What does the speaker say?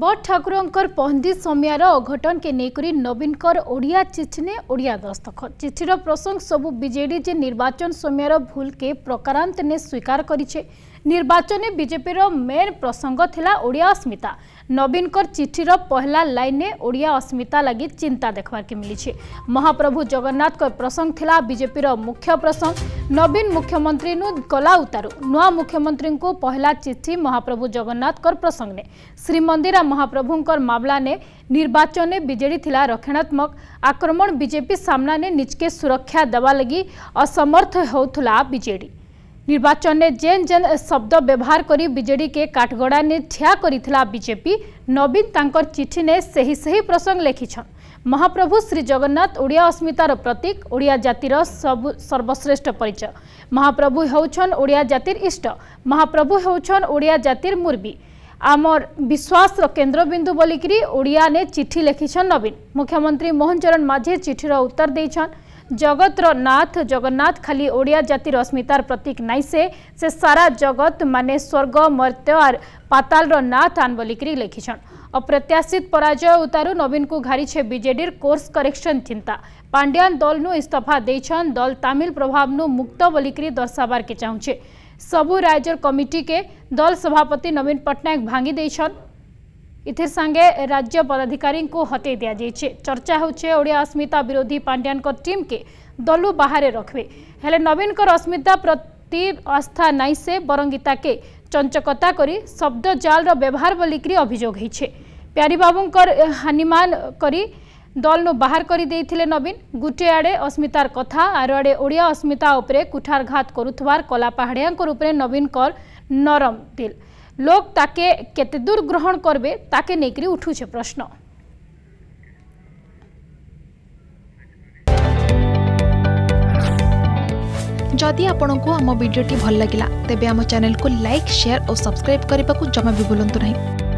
ବଡ଼ ଠାକୁରଙ୍କର ପହନ୍ଦି ସମିଆର ଅଘଟନକେ ନେଇକରି ନବୀନଙ୍କର ଓଡ଼ିଆ ଚିଠିନେ ଓଡ଼ିଆ ଦସ୍ତଖତ ଚିଠିର ପ୍ରସଙ୍ଗ ସବୁ ବିଜେଡ଼ି ଯେ ନିର୍ବାଚନ ସମିଆର ଭୁଲକେ ପ୍ରକାରାନ୍ତ ନେ ସ୍ୱୀକାର କରିଛେ নির্বাচনে বিজেপিৰ মেইন প্ৰসংগ থিলা ওড়িয়া अस्मिता নবীনকৰ চিঠিৰ पहिला লাইন নে ওড়িয়া अस्मिता লাগি চিন্তা দেখিবৰ কি مليছে মহাপ্ৰভু জগন্নাথকৰ প্ৰসংগ থিলা বিজেপিৰ মুখ্য প্ৰসংগ নবীন মুখ্যমন্ত্ৰীৰক গলাউতৰ নৱ মুখ্যমন্ত্ৰীৰক पहिला চিঠি মহাপ্ৰভু জগন্নাথকৰ প্ৰসংগ নে শ্রী মন্দিৰ আৰু মহাপ্ৰভুৰক মাৱলা নে নিৰ্বাচনে বিজেডি থিলা ৰক্ষণাাত্মক আক্ৰমণ বিজেপিৰ সামনা নে নিজকে সুৰক্ষা দাবা লাগি অসমৰ্থ হয় তুলা বিজেডি निर्वाचन में जेन जेन शब्द व्यवहार कर विजेडी के काठगड़ा ने ठिया करजेपी नवीन तर चिठी ने से ही सही प्रसंग लिखिछन महाप्रभु श्रीजगन्नाथ ओडिया अस्मितार प्रतीक ओडिया जातिर सर्वश्रेष्ठ परिचय महाप्रभु हौन ओडिया जातिर इष्ट महाप्रभु हौन ओडिया जातिर मुर्बी आमर विश्वास केन्द्रबिंदु बोलिकी ओडिया ने चिठी लिखिछन नवीन मुख्यमंत्री मोहन चरण माझी चिठीर उत्तर देखते জগতর নাথ জগন্নাথ খালি ওড়িয়া জাতির অস্মিতার প্রতীক নাই সে সে সারা জগত মানে স্বর্গ মর্ত্য আর পাতালর নাথ আন বলিকি লিখিছন অপ্রত্যাশিত পরাজয় উতারু নবীনকু ঘাড়িছে বিজেডির কোর্স করেকশন চিন্তা পাণ্ডিয়ান দলনু ইস্তফা দিয়েছেন দল তামিল প্রভাবনু মুক্ত বলিকি দর্শাবারকে চাহুছে সবু রাইজর কমিটিকে দল সভাপতি নবীন পট্টনাক ভাঙি দিয়েছেন इथिर सांगे राज्य पदाधिकारी को हटे दिया जाइए चर्चा होचे ओडिया अस्मिता विरोधी पांड्यान टीम के दलू बाहर रखे हेले नवीन को अस्मिता प्रति आस्था नाई से बरंगीता के चंचकता कर शब्द जाल व्यवहार बोलिकी अभियोग होईे ପ୍ୟାରିବାବୁଙ୍କର ହାନିମାନ କରି ଦଳନୁ ବାହାର କରିଦେଇଥିଲେ ନବୀନ ଗୋଟିଏ ଆଡ଼େ ଅସ୍ମିତାର କଥା ଆର ଆଡ଼େ ଓଡ଼ିଆ ଅସ୍ମିତା ଉପରେ କୁଠାରଘାତ କରୁଥିବାର କଲା ପାହାଡ଼ିଆଙ୍କର ଉପରେ ନବୀନଙ୍କର ନରମ ଦିଲ୍ লোক তাকে কেতে দূর গ্রহণ করবে তাকে নেই উঠুছে প্রশ্ন যদি আপনার আম ভিডিওটি ভাল লাগিলা তেবে আম চ্যানেল কু লাইক সেয়ার ও সবসক্রাইব করা জমা বি ভুলতু না